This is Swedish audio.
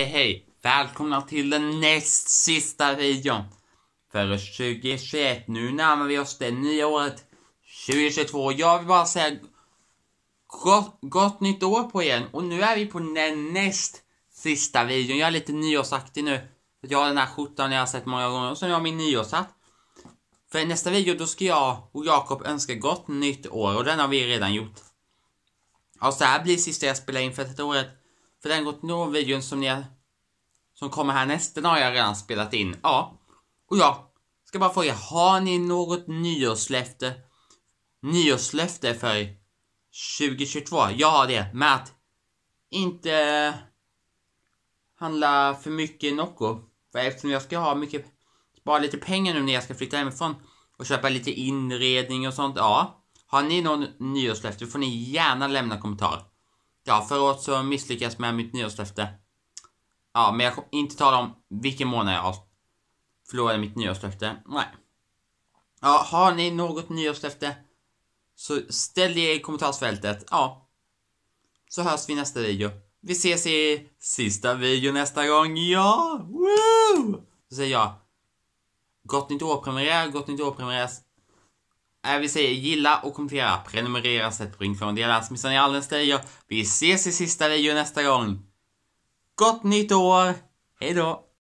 hej hej! Välkomna till den näst sista videon för 2021. Nu närmar vi oss det nya året 2022. Jag vill bara säga gott, gott nytt år på er och nu är vi på den näst sista videon. Jag är lite nyårsaktig nu. Jag har den här skjortan jag har sett många gånger och sen har jag min nyårshatt. För nästa video då ska jag och Jakob önska gott nytt år och den har vi redan gjort. Och så här blir sista jag spelar in för detta året. För den gått Norr-videon som, ni, som kommer här den har jag redan spelat in. Ja. Och jag ska bara fråga, har ni något nyårslöfte, nyårslöfte för 2022? Jag har det, med att inte handla för mycket Nocco. För eftersom jag ska ha mycket, spara lite pengar nu när jag ska flytta hemifrån och köpa lite inredning och sånt. Ja, har ni någon nyårslöfte får ni gärna lämna kommentar. Ja, förra året så misslyckades med mitt nyårslöfte. Ja, men jag kommer inte tala om vilken månad jag förlorade mitt nyårslöfte. Nej. Ja, har ni något nyårslöfte? Så ställ det i kommentarsfältet. Ja. Så hörs vi i nästa video. Vi ses i sista video nästa gång. Ja! Woo! Så säger jag. Gott nytt år-premiär, gott nytt år-premiär. Eh, vi säger gilla och kommentera, prenumerera, sätt på ringklockan, och dela allt som missar ni alldeles det Vi ses i sista video nästa gång. Gott nytt år! Hejdå!